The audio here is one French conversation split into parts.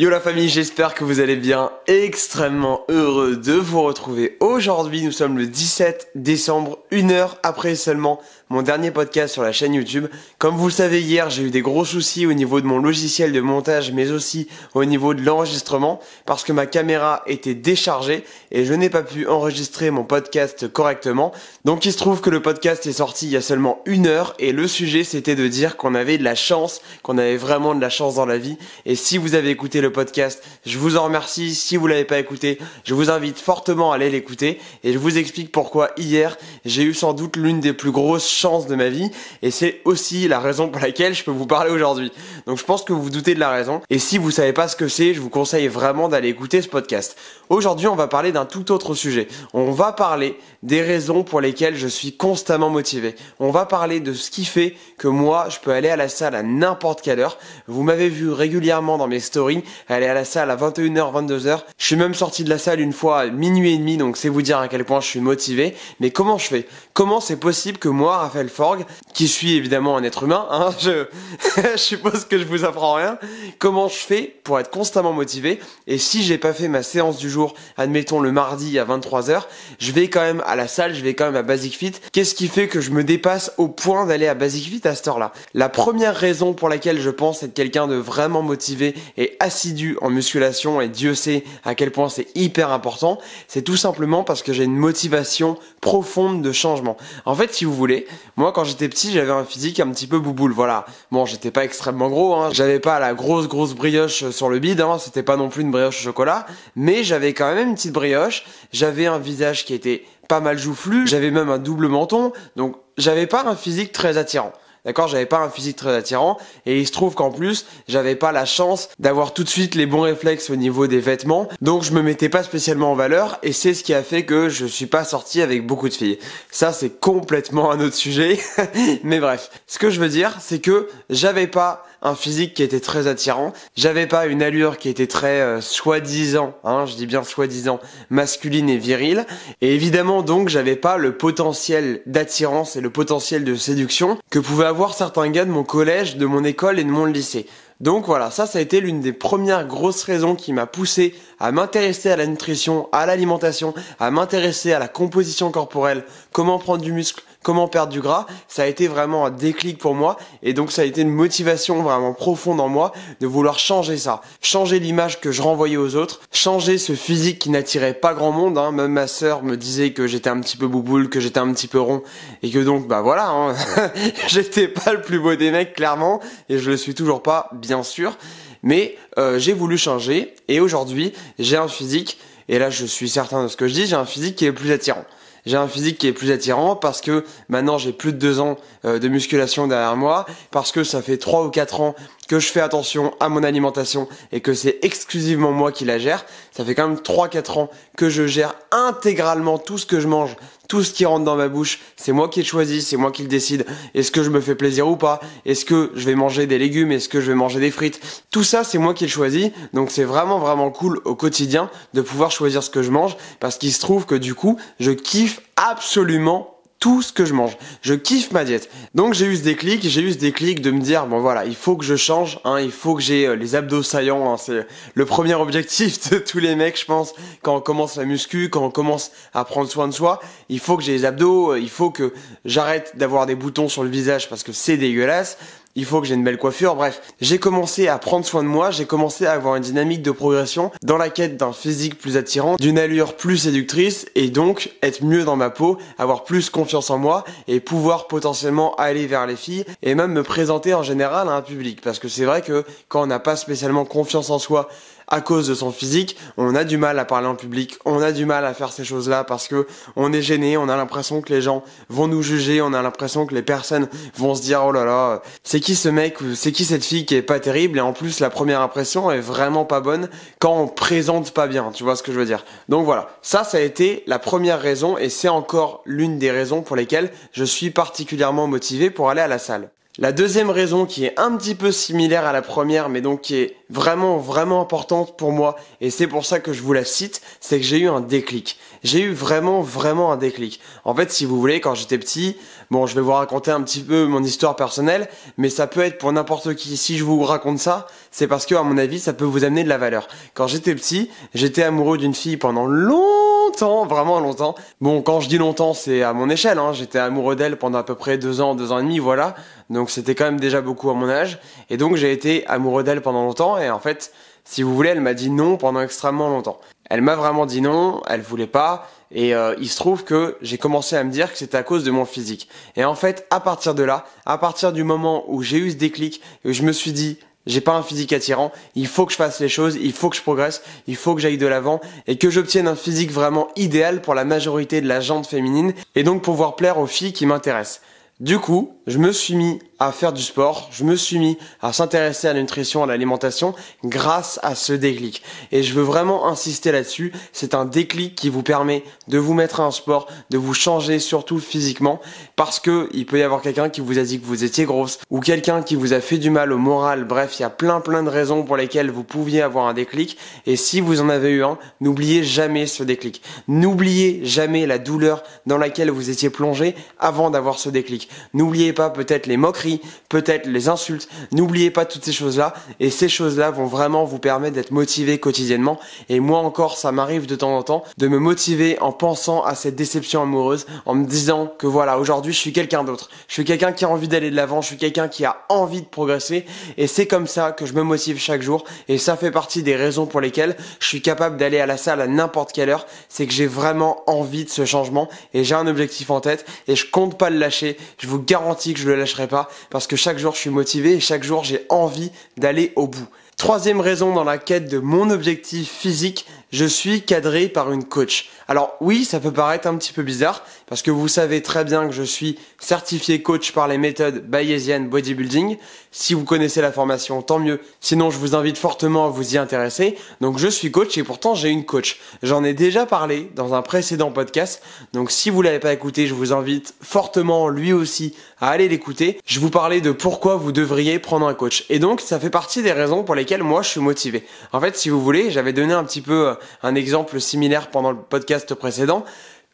Yo la famille, j'espère que vous allez bien. Extrêmement heureux de vous retrouver aujourd'hui. Nous sommes le 17 décembre, une heure après seulement mon dernier podcast sur la chaîne YouTube. Comme vous le savez, hier, j'ai eu des gros soucis au niveau de mon logiciel de montage, mais aussi au niveau de l'enregistrement, parce que ma caméra était déchargée et je n'ai pas pu enregistrer mon podcast correctement. Donc il se trouve que le podcast est sorti il y a seulement une heure et le sujet c'était de dire qu'on avait de la chance, qu'on avait vraiment de la chance dans la vie. Et si vous avez écouté le podcast. Je vous en remercie. Si vous l'avez pas écouté, je vous invite fortement à aller l'écouter et je vous explique pourquoi hier j'ai eu sans doute l'une des plus grosses chances de ma vie et c'est aussi la raison pour laquelle je peux vous parler aujourd'hui. Donc je pense que vous vous doutez de la raison et si vous savez pas ce que c'est, je vous conseille vraiment d'aller écouter ce podcast. Aujourd'hui, on va parler d'un tout autre sujet. On va parler des raisons pour lesquelles je suis constamment motivé. On va parler de ce qui fait que moi je peux aller à la salle à n'importe quelle heure. Vous m'avez vu régulièrement dans mes stories aller à la salle à 21h, 22h. Je suis même sorti de la salle une fois minuit et demi, donc c'est vous dire à quel point je suis motivé. Mais comment je fais Comment c'est possible que moi, Raphaël Forg, qui suis évidemment un être humain, hein, je... je suppose que je vous apprends rien, comment je fais pour être constamment motivé Et si j'ai pas fait ma séance du jour, admettons le mardi à 23h, je vais quand même à la salle, je vais quand même à Basic Fit. Qu'est-ce qui fait que je me dépasse au point d'aller à Basic Fit à cette heure-là La première raison pour laquelle je pense être quelqu'un de vraiment motivé et assez en musculation et Dieu sait à quel point c'est hyper important, c'est tout simplement parce que j'ai une motivation profonde de changement. En fait, si vous voulez, moi quand j'étais petit, j'avais un physique un petit peu bouboule, voilà. Bon, j'étais pas extrêmement gros, hein. j'avais pas la grosse grosse brioche sur le bide, hein. c'était pas non plus une brioche au chocolat, mais j'avais quand même une petite brioche, j'avais un visage qui était pas mal joufflu, j'avais même un double menton, donc j'avais pas un physique très attirant. D'accord, j'avais pas un physique très attirant et il se trouve qu'en plus, j'avais pas la chance d'avoir tout de suite les bons réflexes au niveau des vêtements. Donc je me mettais pas spécialement en valeur et c'est ce qui a fait que je suis pas sorti avec beaucoup de filles. Ça c'est complètement un autre sujet. Mais bref, ce que je veux dire, c'est que j'avais pas un physique qui était très attirant, j'avais pas une allure qui était très euh, soi-disant, hein, je dis bien soi-disant masculine et virile et évidemment donc j'avais pas le potentiel d'attirance et le potentiel de séduction que pouvait certains gars de mon collège, de mon école et de mon lycée. Donc voilà, ça, ça a été l'une des premières grosses raisons qui m'a poussé à m'intéresser à la nutrition, à l'alimentation, à m'intéresser à la composition corporelle, comment prendre du muscle, comment perdre du gras, ça a été vraiment un déclic pour moi et donc ça a été une motivation vraiment profonde en moi de vouloir changer ça, changer l'image que je renvoyais aux autres, changer ce physique qui n'attirait pas grand monde. Hein. Même ma sœur me disait que j'étais un petit peu bouboule, que j'étais un petit peu rond et que donc bah voilà, hein. j'étais pas le plus beau des mecs clairement et je le suis toujours pas bien sûr. Mais euh, j'ai voulu changer et aujourd'hui j'ai un physique et là je suis certain de ce que je dis, j'ai un physique qui est le plus attirant j'ai un physique qui est plus attirant parce que maintenant j'ai plus de deux ans euh, de musculation derrière moi, parce que ça fait trois ou quatre ans que je fais attention à mon alimentation et que c'est exclusivement moi qui la gère. Ça fait quand même 3-4 ans que je gère intégralement tout ce que je mange, tout ce qui rentre dans ma bouche. C'est moi qui le choisis, c'est moi qui le décide. Est-ce que je me fais plaisir ou pas Est-ce que je vais manger des légumes Est-ce que je vais manger des frites Tout ça, c'est moi qui le choisis. Donc c'est vraiment vraiment cool au quotidien de pouvoir choisir ce que je mange parce qu'il se trouve que du coup, je kiffe absolument tout ce que je mange. Je kiffe ma diète. Donc j'ai eu ce déclic, j'ai eu ce déclic de me dire bon voilà, il faut que je change, hein. il faut que j'ai euh, les abdos saillants, hein. c'est le premier objectif de tous les mecs, je pense, quand on commence la muscu, quand on commence à prendre soin de soi, il faut que j'ai les abdos, euh, il faut que j'arrête d'avoir des boutons sur le visage parce que c'est dégueulasse il faut que j'ai une belle coiffure, bref. J'ai commencé à prendre soin de moi, j'ai commencé à avoir une dynamique de progression dans la quête d'un physique plus attirant, d'une allure plus séductrice et donc être mieux dans ma peau, avoir plus confiance en moi et pouvoir potentiellement aller vers les filles et même me présenter en général à un public parce que c'est vrai que quand on n'a pas spécialement confiance en soi à cause de son physique, on a du mal à parler en public, on a du mal à faire ces choses-là parce que on est gêné, on a l'impression que les gens vont nous juger, on a l'impression que les personnes vont se dire oh là là, c'est qui ce mec ou c'est qui cette fille qui est pas terrible et en plus la première impression est vraiment pas bonne quand on présente pas bien, tu vois ce que je veux dire. Donc voilà, ça ça a été la première raison et c'est encore l'une des raisons pour lesquelles je suis particulièrement motivé pour aller à la salle. La deuxième raison qui est un petit peu similaire à la première mais donc qui est vraiment vraiment importante pour moi et c'est pour ça que je vous la cite, c'est que j'ai eu un déclic. J'ai eu vraiment vraiment un déclic. En fait si vous voulez quand j'étais petit, bon je vais vous raconter un petit peu mon histoire personnelle mais ça peut être pour n'importe qui. Si je vous raconte ça, c'est parce que à mon avis ça peut vous amener de la valeur. Quand j'étais petit, j'étais amoureux d'une fille pendant longtemps, vraiment longtemps. Bon quand je dis longtemps c'est à mon échelle, hein. j'étais amoureux d'elle pendant à peu près deux ans, deux ans et demi, voilà. Donc c'était quand même déjà beaucoup à mon âge. Et donc j'ai été amoureux d'elle pendant longtemps. Et en fait, si vous voulez, elle m'a dit non pendant extrêmement longtemps. Elle m'a vraiment dit non, elle voulait pas. Et euh, il se trouve que j'ai commencé à me dire que c'était à cause de mon physique. Et en fait, à partir de là, à partir du moment où j'ai eu ce déclic, où je me suis dit, j'ai pas un physique attirant, il faut que je fasse les choses, il faut que je progresse, il faut que j'aille de l'avant et que j'obtienne un physique vraiment idéal pour la majorité de la gente féminine et donc pouvoir plaire aux filles qui m'intéressent. Du coup, je me suis mis à faire du sport, je me suis mis à s'intéresser à la nutrition, à l'alimentation grâce à ce déclic. Et je veux vraiment insister là-dessus, c'est un déclic qui vous permet de vous mettre à un sport, de vous changer surtout physiquement parce que il peut y avoir quelqu'un qui vous a dit que vous étiez grosse ou quelqu'un qui vous a fait du mal au moral. Bref, il y a plein plein de raisons pour lesquelles vous pouviez avoir un déclic et si vous en avez eu un, n'oubliez jamais ce déclic. N'oubliez jamais la douleur dans laquelle vous étiez plongé avant d'avoir ce déclic. N'oubliez pas peut-être les moqueries, peut-être les insultes. N'oubliez pas toutes ces choses-là. Et ces choses-là vont vraiment vous permettre d'être motivé quotidiennement. Et moi encore, ça m'arrive de temps en temps de me motiver en pensant à cette déception amoureuse, en me disant que voilà, aujourd'hui je suis quelqu'un d'autre. Je suis quelqu'un qui a envie d'aller de l'avant. Je suis quelqu'un qui a envie de progresser. Et c'est comme ça que je me motive chaque jour. Et ça fait partie des raisons pour lesquelles je suis capable d'aller à la salle à n'importe quelle heure. C'est que j'ai vraiment envie de ce changement et j'ai un objectif en tête et je compte pas le lâcher je vous garantis que je le lâcherai pas parce que chaque jour je suis motivé et chaque jour j'ai envie d'aller au bout. Troisième raison dans la quête de mon objectif physique, je suis cadré par une coach. Alors oui, ça peut paraître un petit peu bizarre, parce que vous savez très bien que je suis certifié coach par les méthodes bayésiennes bodybuilding. Si vous connaissez la formation, tant mieux. Sinon, je vous invite fortement à vous y intéresser. Donc, je suis coach et pourtant j'ai une coach. J'en ai déjà parlé dans un précédent podcast. Donc, si vous l'avez pas écouté, je vous invite fortement lui aussi à aller l'écouter. Je vous parlais de pourquoi vous devriez prendre un coach. Et donc, ça fait partie des raisons pour lesquelles moi je suis motivé. En fait, si vous voulez, j'avais donné un petit peu euh, un exemple similaire pendant le podcast précédent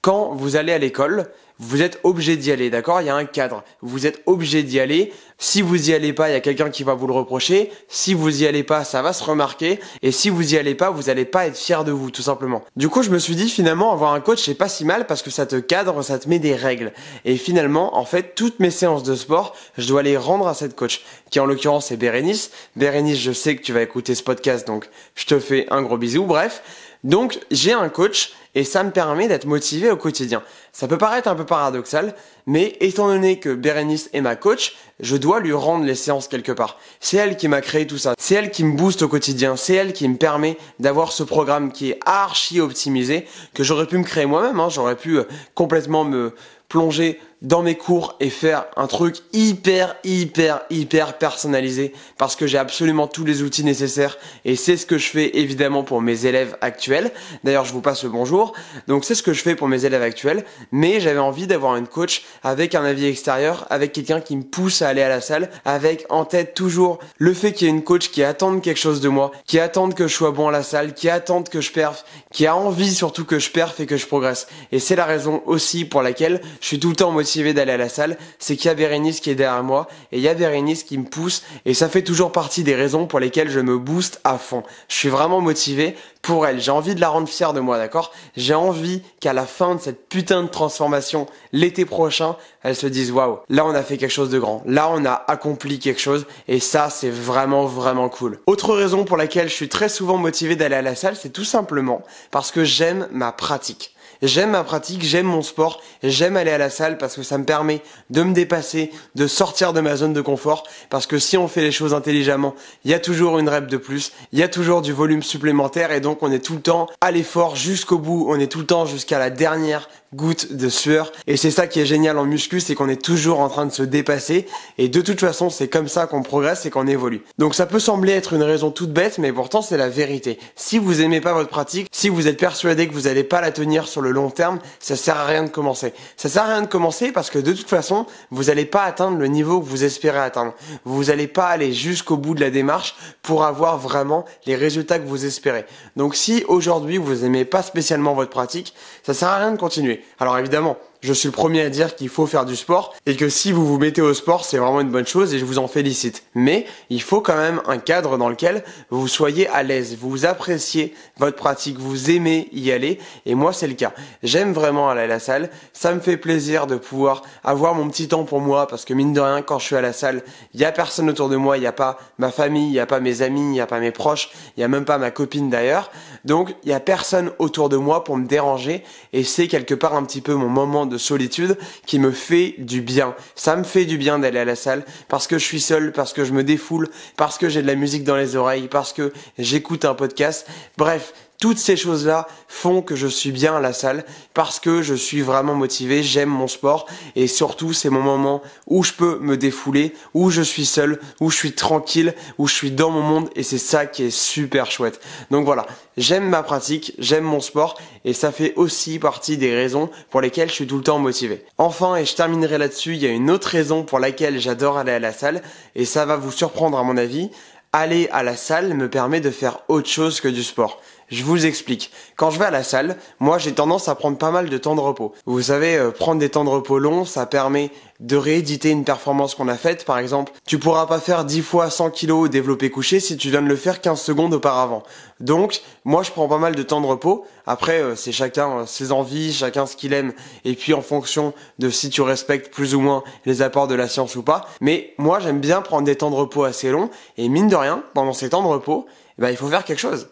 quand vous allez à l'école vous êtes obligé d'y aller, d'accord Il y a un cadre. Vous êtes obligé d'y aller. Si vous y allez pas, il y a quelqu'un qui va vous le reprocher. Si vous y allez pas, ça va se remarquer. Et si vous y allez pas, vous allez pas être fier de vous, tout simplement. Du coup, je me suis dit finalement, avoir un coach, c'est pas si mal parce que ça te cadre, ça te met des règles. Et finalement, en fait, toutes mes séances de sport, je dois les rendre à cette coach, qui en l'occurrence c'est Bérénice. Bérénice, je sais que tu vas écouter ce podcast, donc je te fais un gros bisou. Bref. Donc, j'ai un coach et ça me permet d'être motivé au quotidien. Ça peut paraître un peu paradoxal, mais étant donné que Bérénice est ma coach, je dois lui rendre les séances quelque part. C'est elle qui m'a créé tout ça, c'est elle qui me booste au quotidien, c'est elle qui me permet d'avoir ce programme qui est archi optimisé, que j'aurais pu me créer moi-même, hein. j'aurais pu euh, complètement me plonger dans mes cours et faire un truc hyper, hyper, hyper personnalisé parce que j'ai absolument tous les outils nécessaires et c'est ce que je fais évidemment pour mes élèves actuels. D'ailleurs, je vous passe le bonjour. Donc, c'est ce que je fais pour mes élèves actuels, mais j'avais envie d'avoir une coach avec un avis extérieur, avec quelqu'un qui me pousse à aller à la salle, avec en tête toujours le fait qu'il y ait une coach qui attende quelque chose de moi, qui attende que je sois bon à la salle, qui attende que je perf, qui a envie surtout que je perf et que je progresse. Et c'est la raison aussi pour laquelle je suis tout le temps motivé motivé d'aller à la salle, c'est qu'il y a Bérénice qui est derrière moi et il y a Bérénice qui me pousse et ça fait toujours partie des raisons pour lesquelles je me booste à fond. Je suis vraiment motivé pour elle. J'ai envie de la rendre fière de moi, d'accord J'ai envie qu'à la fin de cette putain de transformation, l'été prochain, elle se dise waouh, là on a fait quelque chose de grand. Là on a accompli quelque chose et ça c'est vraiment vraiment cool. Autre raison pour laquelle je suis très souvent motivé d'aller à la salle, c'est tout simplement parce que j'aime ma pratique. J'aime ma pratique, j'aime mon sport, j'aime aller à la salle parce que ça me permet de me dépasser, de sortir de ma zone de confort. Parce que si on fait les choses intelligemment, il y a toujours une rep de plus, il y a toujours du volume supplémentaire et donc on est tout le temps à l'effort jusqu'au bout, on est tout le temps jusqu'à la dernière goutte de sueur. Et c'est ça qui est génial en muscu, c'est qu'on est toujours en train de se dépasser. Et de toute façon, c'est comme ça qu'on progresse et qu'on évolue. Donc ça peut sembler être une raison toute bête, mais pourtant c'est la vérité. Si vous aimez pas votre pratique, si vous êtes persuadé que vous n'allez pas la tenir sur le long terme, ça sert à rien de commencer. Ça sert à rien de commencer parce que de toute façon, vous n'allez pas atteindre le niveau que vous espérez atteindre. Vous n'allez pas aller jusqu'au bout de la démarche pour avoir vraiment les résultats que vous espérez. Donc si aujourd'hui vous aimez pas spécialement votre pratique, ça sert à rien de continuer. Alors évidemment, je suis le premier à dire qu'il faut faire du sport et que si vous vous mettez au sport, c'est vraiment une bonne chose et je vous en félicite. Mais il faut quand même un cadre dans lequel vous soyez à l'aise, vous appréciez votre pratique, vous aimez y aller et moi c'est le cas. J'aime vraiment aller à la salle, ça me fait plaisir de pouvoir avoir mon petit temps pour moi parce que mine de rien quand je suis à la salle, il y a personne autour de moi, il n'y a pas ma famille, il n'y a pas mes amis, il n'y a pas mes proches, il n'y a même pas ma copine d'ailleurs. Donc il n'y a personne autour de moi pour me déranger et c'est quelque part un petit peu mon moment de solitude qui me fait du bien. Ça me fait du bien d'aller à la salle parce que je suis seul, parce que je me défoule, parce que j'ai de la musique dans les oreilles, parce que j'écoute un podcast. Bref, toutes ces choses-là font que je suis bien à la salle parce que je suis vraiment motivé, j'aime mon sport et surtout c'est mon moment où je peux me défouler, où je suis seul, où je suis tranquille, où je suis dans mon monde et c'est ça qui est super chouette. Donc voilà, j'aime ma pratique, j'aime mon sport et ça fait aussi partie des raisons pour lesquelles je suis tout le temps motivé. Enfin, et je terminerai là-dessus, il y a une autre raison pour laquelle j'adore aller à la salle et ça va vous surprendre à mon avis, aller à la salle me permet de faire autre chose que du sport. Je vous explique. Quand je vais à la salle, moi j'ai tendance à prendre pas mal de temps de repos. Vous savez, euh, prendre des temps de repos longs, ça permet de rééditer une performance qu'on a faite. Par exemple, tu pourras pas faire 10 fois 100 kg au développé couché si tu viens de le faire 15 secondes auparavant. Donc, moi je prends pas mal de temps de repos. Après, euh, c'est chacun euh, ses envies, chacun ce qu'il aime. Et puis en fonction de si tu respectes plus ou moins les apports de la science ou pas. Mais moi j'aime bien prendre des temps de repos assez longs. Et mine de rien, pendant ces temps de repos, bah, il faut faire quelque chose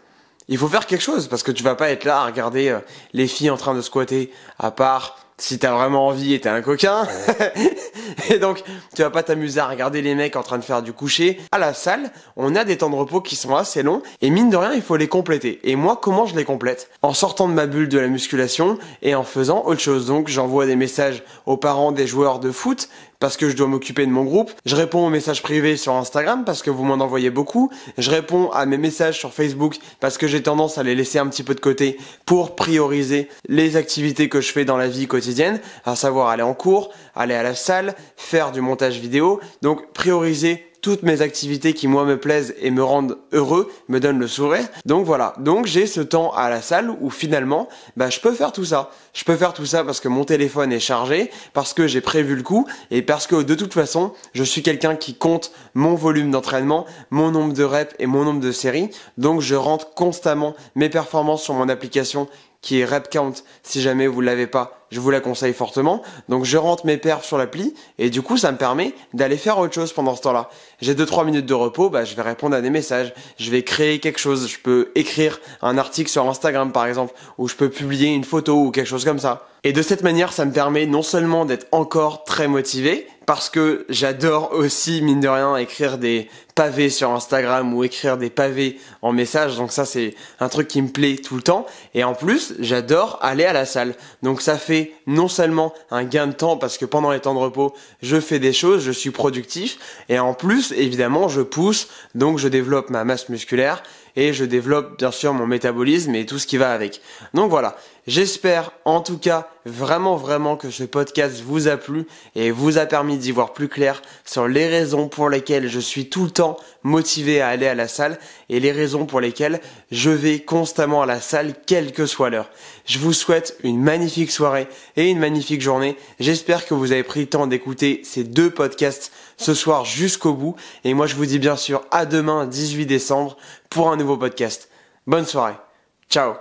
il faut faire quelque chose parce que tu vas pas être là à regarder euh, les filles en train de squatter à part si t'as vraiment envie et t'es un coquin. et donc, tu vas pas t'amuser à regarder les mecs en train de faire du coucher. À la salle, on a des temps de repos qui sont assez longs et mine de rien, il faut les compléter. Et moi, comment je les complète En sortant de ma bulle de la musculation et en faisant autre chose. Donc, j'envoie des messages aux parents des joueurs de foot parce que je dois m'occuper de mon groupe. Je réponds aux messages privés sur Instagram parce que vous m'en envoyez beaucoup. Je réponds à mes messages sur Facebook parce que j'ai tendance à les laisser un petit peu de côté pour prioriser les activités que je fais dans la vie quotidienne, à savoir aller en cours, aller à la salle, faire du montage vidéo. Donc prioriser toutes mes activités qui moi me plaisent et me rendent heureux, me donnent le sourire. Donc voilà, donc j'ai ce temps à la salle où finalement, bah je peux faire tout ça. Je peux faire tout ça parce que mon téléphone est chargé, parce que j'ai prévu le coup et parce que de toute façon, je suis quelqu'un qui compte mon volume d'entraînement, mon nombre de reps et mon nombre de séries. Donc je rentre constamment mes performances sur mon application qui est RepCount si jamais vous ne l'avez pas je vous la conseille fortement. Donc je rentre mes perfs sur l'appli et du coup ça me permet d'aller faire autre chose pendant ce temps-là. J'ai 2-3 minutes de repos, bah, je vais répondre à des messages, je vais créer quelque chose, je peux écrire un article sur Instagram par exemple, ou je peux publier une photo ou quelque chose comme ça. Et de cette manière ça me permet non seulement d'être encore très motivé, parce que j'adore aussi, mine de rien, écrire des pavés sur Instagram ou écrire des pavés en message. Donc ça, c'est un truc qui me plaît tout le temps. Et en plus, j'adore aller à la salle. Donc ça fait non seulement un gain de temps parce que pendant les temps de repos, je fais des choses, je suis productif et en plus, évidemment, je pousse, donc je développe ma masse musculaire et je développe bien sûr mon métabolisme et tout ce qui va avec. Donc voilà, J'espère en tout cas vraiment vraiment que ce podcast vous a plu et vous a permis d'y voir plus clair sur les raisons pour lesquelles je suis tout le temps motivé à aller à la salle et les raisons pour lesquelles je vais constamment à la salle quelle que soit l'heure. Je vous souhaite une magnifique soirée et une magnifique journée. J'espère que vous avez pris le temps d'écouter ces deux podcasts ce soir jusqu'au bout et moi je vous dis bien sûr à demain 18 décembre pour un nouveau podcast. Bonne soirée. Ciao